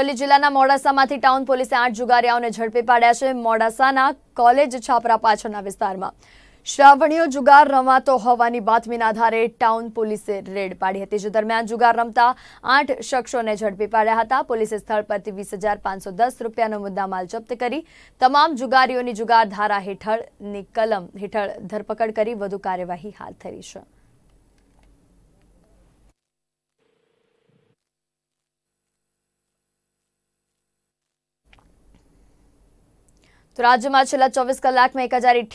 અરવલ્લી જિલ્લાના મોડાસામાંથી ટાઉન પોલીસે આઠ જુગારિયાઓને ઝડપી પાડ્યા છે મોડાસાના કોલેજ છાપરા પાછળના વિસ્તારમાં શ્રાવણીઓ જુગાર રમાતો હોવાની બાતમીના આધારે ટાઉન પોલીસે રેડ પાડી હતી જે દરમિયાન જુગાર રમતા આઠ શખ્સોને ઝડપી પાડ્યા હતા પોલીસે સ્થળ પરથી વીસ હજાર પાંચસો દસ રૂપિયાનો મુદ્દામાલ જપ્ત કરી તમામ જુગારીઓની જુગાર ધારા હેઠળની કલમ હેઠળ ધરપકડ કરી વધુ કાર્યવાહી હાથ ધરી છે तो राज्य में छाला चौबीस कलाक में एक हजार